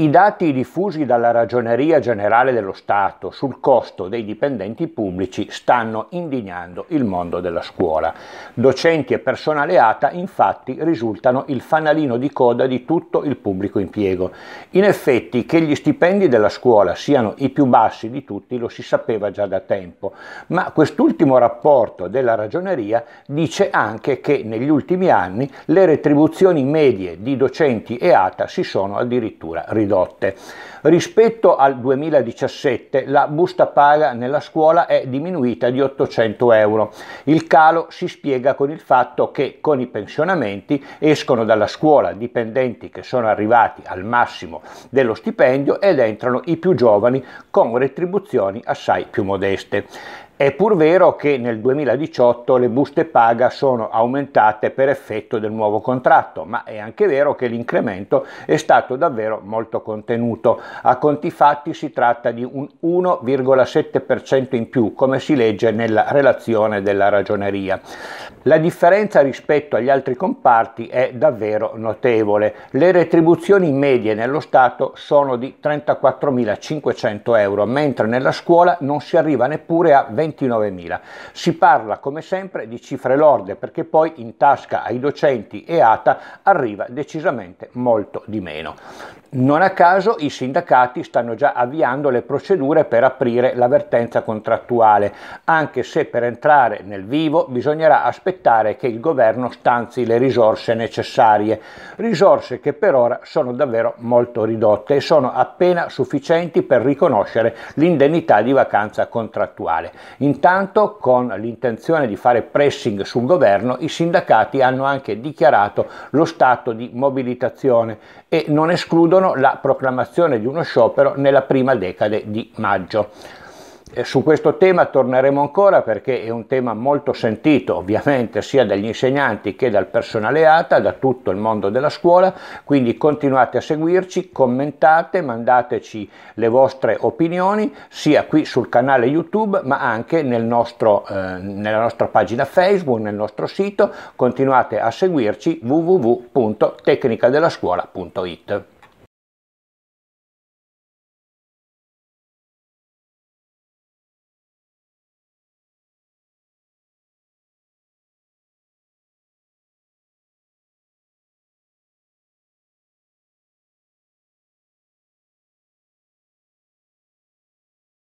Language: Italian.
I dati diffusi dalla Ragioneria Generale dello Stato sul costo dei dipendenti pubblici stanno indignando il mondo della scuola. Docenti e personale ATA infatti risultano il fanalino di coda di tutto il pubblico impiego. In effetti che gli stipendi della scuola siano i più bassi di tutti lo si sapeva già da tempo, ma quest'ultimo rapporto della Ragioneria dice anche che negli ultimi anni le retribuzioni medie di docenti e ATA si sono addirittura ridotte ridotte. Rispetto al 2017 la busta paga nella scuola è diminuita di 800 euro. Il calo si spiega con il fatto che con i pensionamenti escono dalla scuola dipendenti che sono arrivati al massimo dello stipendio ed entrano i più giovani con retribuzioni assai più modeste. È pur vero che nel 2018 le buste paga sono aumentate per effetto del nuovo contratto, ma è anche vero che l'incremento è stato davvero molto contenuto. A conti fatti si tratta di un 1,7% in più, come si legge nella relazione della ragioneria. La differenza rispetto agli altri comparti è davvero notevole. Le retribuzioni medie nello Stato sono di 34.500 euro, mentre nella scuola non si arriva neppure a 20 29.000. Si parla come sempre di cifre lorde perché poi in tasca ai docenti e ATA arriva decisamente molto di meno. Non a caso i sindacati stanno già avviando le procedure per aprire l'avvertenza contrattuale, anche se per entrare nel vivo bisognerà aspettare che il governo stanzi le risorse necessarie, risorse che per ora sono davvero molto ridotte e sono appena sufficienti per riconoscere l'indennità di vacanza contrattuale. Intanto, con l'intenzione di fare pressing sul governo, i sindacati hanno anche dichiarato lo stato di mobilitazione e non escludono la proclamazione di uno sciopero nella prima decade di maggio. Su questo tema torneremo ancora perché è un tema molto sentito ovviamente sia dagli insegnanti che dal personale ATA, da tutto il mondo della scuola, quindi continuate a seguirci, commentate, mandateci le vostre opinioni sia qui sul canale YouTube ma anche nel nostro, eh, nella nostra pagina Facebook, nel nostro sito, continuate a seguirci www.tecnicadelascuola.it.